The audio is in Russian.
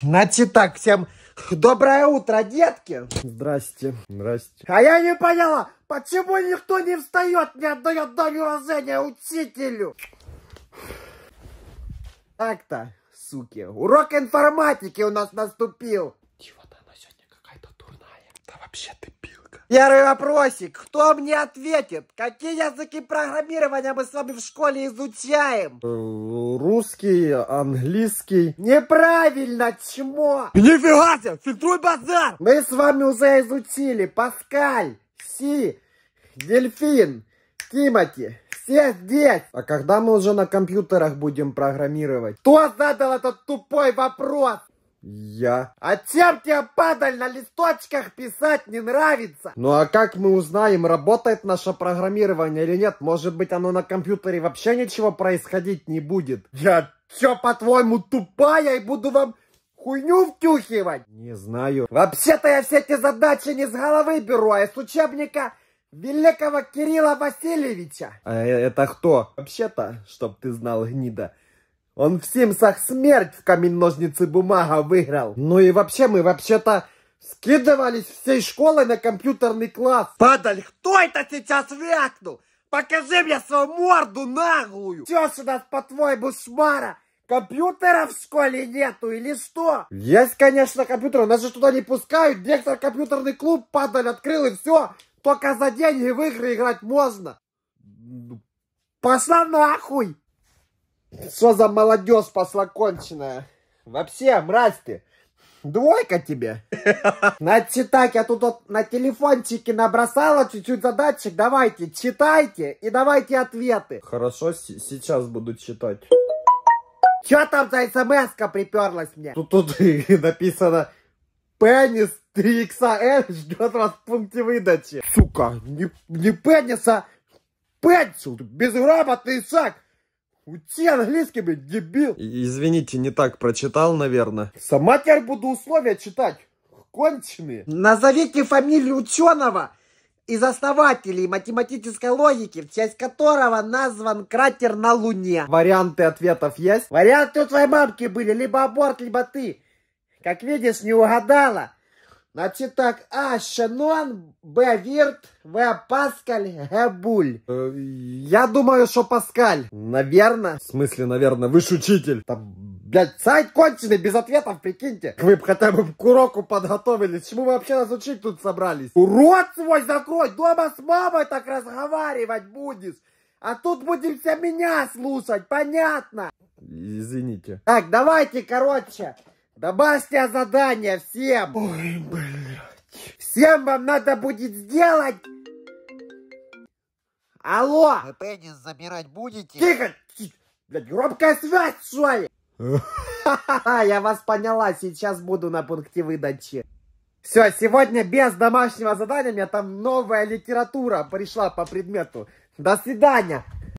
Значит так, всем доброе утро, детки! Здрасте. Здрасте. А я не поняла, почему никто не встает, не отдает дань уважения учителю? Так-то, суки, урок информатики у нас наступил. Тихо, да, она сегодня какая-то дурная. Да вообще ты Первый вопросик. Кто мне ответит? Какие языки программирования мы с вами в школе изучаем? Э, русский, английский. Неправильно, чмо! Нифига себе, фильтруй базар! Мы с вами уже изучили Паскаль, Си, Дельфин, Тимати. Все здесь! А когда мы уже на компьютерах будем программировать? Кто задал этот тупой вопрос? Я. А чем тебе, падаль, на листочках писать не нравится? Ну а как мы узнаем, работает наше программирование или нет? Может быть, оно на компьютере вообще ничего происходить не будет? Я чё, по-твоему, тупая и буду вам хуйню втюхивать? Не знаю. Вообще-то я все эти задачи не с головы беру, а из учебника великого Кирилла Васильевича. А э, это кто? Вообще-то, чтоб ты знал, гнида, он в Симсах смерть в камень-ножницы-бумага выиграл. Ну и вообще мы вообще-то скидывались всей школой на компьютерный класс. Падаль, кто это сейчас вякнул? Покажи мне свою морду наглую. Чё сюда по-твоему шмара? Компьютера в школе нету или что? Есть, конечно, компьютер, нас же туда не пускают. Директор компьютерный клуб падаль открыл и все. Только за деньги в игры играть можно. Пошла нахуй! Что за молодежь пошла конченая? Вообще, мразь ты. Двойка тебе. Значит так, я тут вот на телефончике набросала чуть-чуть задачек. Давайте, читайте и давайте ответы. Хорошо, сейчас буду читать. Чё там за смс приперлась мне? Тут, тут написано «Пенис 3XL ждет вас в пункте выдачи». Сука, не, не пенис, а пенсил, безграмотный шаг. У тебя английский, блядь, дебил. извините, не так прочитал, наверное. Сама теперь буду условия читать. Конченые. Назовите фамилию ученого из основателей математической логики, в часть которого назван кратер на Луне. Варианты ответов есть? Варианты у твоей мамки были, либо аборт, либо ты. Как видишь, не угадала. Значит так, а Шенон, Б Вирт, В Паскаль, Г Э, я думаю, что Паскаль. Наверное. В смысле, наверное, вы шучитель. учитель. Там, блядь, сайт конченый, без ответов, прикиньте. Вы бы хотя бы к уроку подготовились. Чему вы вообще нас учить тут собрались? Урод свой закрой, дома с мамой так разговаривать будешь. А тут будем все меня слушать, понятно? Извините. Так, давайте, короче. Добавьте задание всем! Ой, блядь. Всем вам надо будет сделать... Алло! Вы пенис забирать будете? Тихо! Блядь, громкая связь, что ли? Я вас поняла, сейчас буду на пункте выдачи. Все, сегодня без домашнего задания, у меня там новая литература пришла по предмету. До свидания!